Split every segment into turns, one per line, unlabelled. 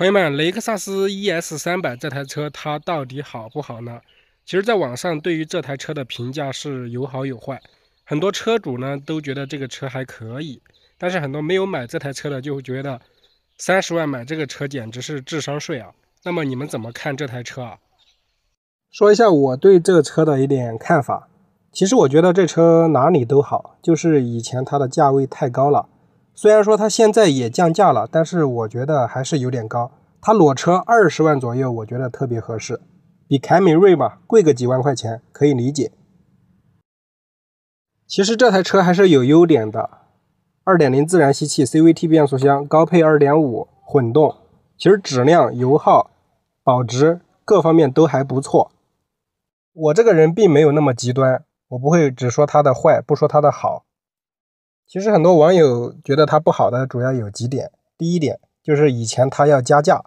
朋友们，雷克萨斯 ES 三百这台车它到底好不好呢？其实，在网上对于这台车的评价是有好有坏，很多车主呢都觉得这个车还可以，但是很多没有买这台车的就觉得三十万买这个车简直是智商税啊。那么你们怎么看这台车？啊？
说一下我对这个车的一点看法。其实我觉得这车哪里都好，就是以前它的价位太高了。虽然说它现在也降价了，但是我觉得还是有点高。它裸车二十万左右，我觉得特别合适，比凯美瑞嘛贵个几万块钱可以理解。其实这台车还是有优点的：二点零自然吸气 CVT 变速箱，高配二点五混动。其实质量、油耗、保值各方面都还不错。我这个人并没有那么极端，我不会只说它的坏，不说它的好。其实很多网友觉得它不好的主要有几点。第一点就是以前它要加价，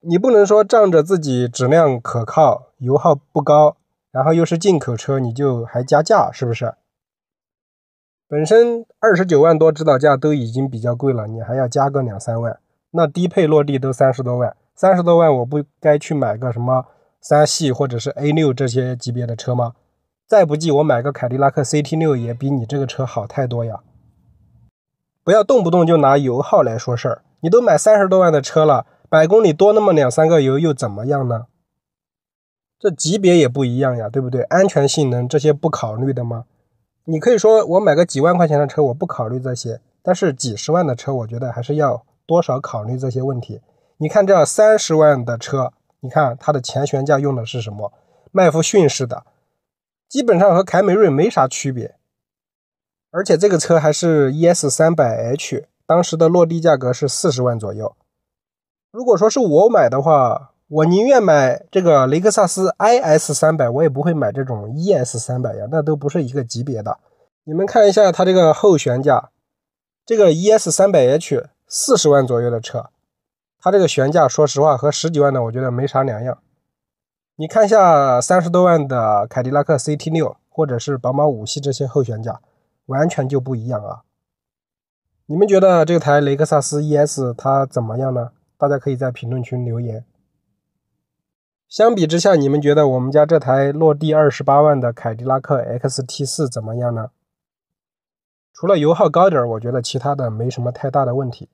你不能说仗着自己质量可靠、油耗不高，然后又是进口车，你就还加价，是不是？本身二十九万多指导价都已经比较贵了，你还要加个两三万，那低配落地都三十多万。三十多万，我不该去买个什么三系或者是 A 六这些级别的车吗？再不济，我买个凯迪拉克 CT 六也比你这个车好太多呀！不要动不动就拿油耗来说事儿，你都买三十多万的车了，百公里多那么两三个油又怎么样呢？这级别也不一样呀，对不对？安全性能这些不考虑的吗？你可以说我买个几万块钱的车，我不考虑这些，但是几十万的车，我觉得还是要多少考虑这些问题。你看这三十万的车，你看它的前悬架用的是什么？麦弗逊式的。基本上和凯美瑞没啥区别，而且这个车还是 ES 三百 H，当时的落地价格是四十万左右。如果说是我买的话，我宁愿买这个雷克萨斯 IS 三百，我也不会买这种 ES 三百呀，那都不是一个级别的。你们看一下它这个后悬架，这个 ES 三百 H 四十万左右的车，它这个悬架说实话和十几万的我觉得没啥两样。你看一下三十多万的凯迪拉克 CT 六，或者是宝马五系这些后悬架，完全就不一样啊！你们觉得这台雷克萨斯 ES 它怎么样呢？大家可以在评论区留言。相比之下，你们觉得我们家这台落地二十八万的凯迪拉克 XT 四怎么样呢？除了油耗高点儿，我觉得其他的没什么太大的问题。